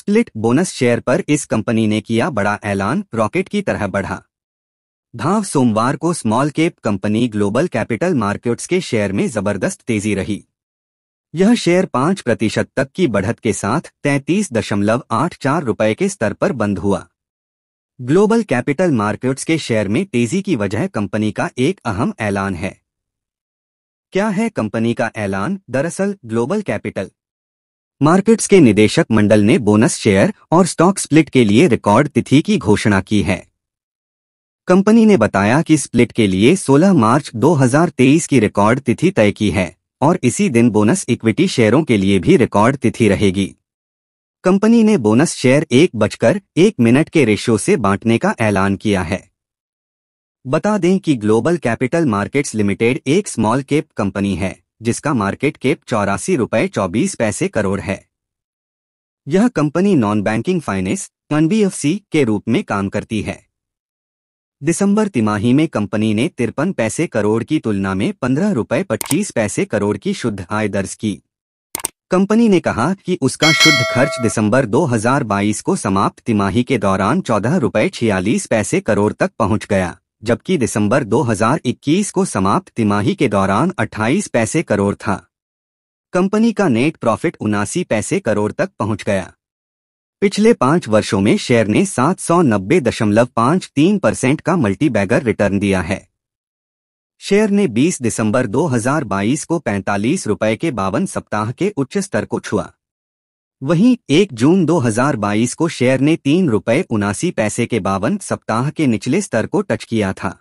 split bonus share पर इस company ने किया बड़ा ऐलान रॉकेट की तरह बढ़ा भाव सोमवार को small cap company global capital markets के शेयर में जबरदस्त तेजी रही यह शेयर पांच प्रतिशत तक की बढ़त के साथ तैतीस दशमलव आठ चार रुपए के स्तर पर बंद हुआ ग्लोबल कैपिटल मार्केट्स के शेयर में तेजी की वजह कंपनी का एक अहम ऐलान है क्या है कंपनी का ऐलान दरअसल ग्लोबल कैपिटल मार्केट्स के निदेशक मंडल ने बोनस शेयर और स्टॉक स्प्लिट के लिए रिकॉर्ड तिथि की घोषणा की है कंपनी ने बताया कि स्प्लिट के लिए 16 मार्च 2023 की रिकॉर्ड तिथि तय की है और इसी दिन बोनस इक्विटी शेयरों के लिए भी रिकॉर्ड तिथि रहेगी कंपनी ने बोनस शेयर एक बजकर एक मिनट के रेशियो से बांटने का ऐलान किया है बता दें कि ग्लोबल कैपिटल मार्केट्स लिमिटेड एक स्मॉल कैप कंपनी है जिसका मार्केट कैप चौरासी रुपये चौबीस पैसे करोड़ है यह company non banking finance NBFC के रूप में काम करती है दिसंबर तिमाही में कंपनी ने तिरपन पैसे करोड़ की तुलना में पंद्रह रुपये पच्चीस पैसे करोड़ की शुद्ध आय दर्ज की कंपनी ने कहा कि उसका शुद्ध खर्च दिसंबर 2022 को समाप्त तिमाही के दौरान चौदह रुपये छियालीस पैसे करोड़ तक पहुंच गया जबकि दिसंबर 2021 को समाप्त तिमाही के दौरान 28 पैसे करोड़ था कंपनी का नेट प्रॉफिट उनासी पैसे करोड़ तक पहुंच गया पिछले पांच वर्षों में शेयर ने सात सौ नब्बे दशमलव पांच तीन परसेंट का मल्टीबैगर रिटर्न दिया है शेयर ने 20 दिसंबर 2022 को पैंतालीस रुपए के बावन सप्ताह के उच्च स्तर को छुआ वहीं 1 जून 2022 को शेयर ने तीन रुपये उनासी पैसे के बावन सप्ताह के निचले स्तर को टच किया था